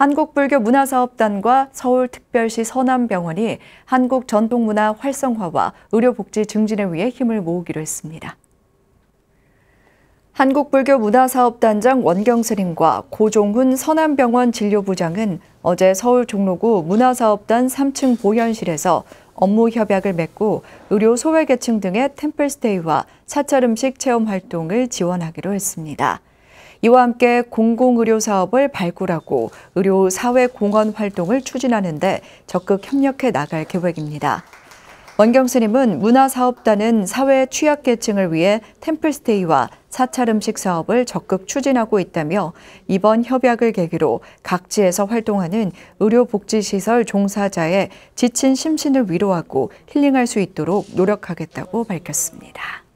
한국불교문화사업단과 서울특별시 서남병원이 한국 전통문화 활성화와 의료복지 증진을 위해 힘을 모으기로 했습니다. 한국불교문화사업단장 원경스님과 고종훈 서남병원 진료부장은 어제 서울 종로구 문화사업단 3층 보현실에서 업무 협약을 맺고 의료 소외계층 등의 템플스테이와 사찰 음식 체험 활동을 지원하기로 했습니다. 이와 함께 공공의료 사업을 발굴하고 의료 사회 공헌 활동을 추진하는데 적극 협력해 나갈 계획입니다. 원경 스님은 문화사업단은 사회 취약계층을 위해 템플스테이와 사찰 음식 사업을 적극 추진하고 있다며 이번 협약을 계기로 각지에서 활동하는 의료복지시설 종사자의 지친 심신을 위로하고 힐링할 수 있도록 노력하겠다고 밝혔습니다.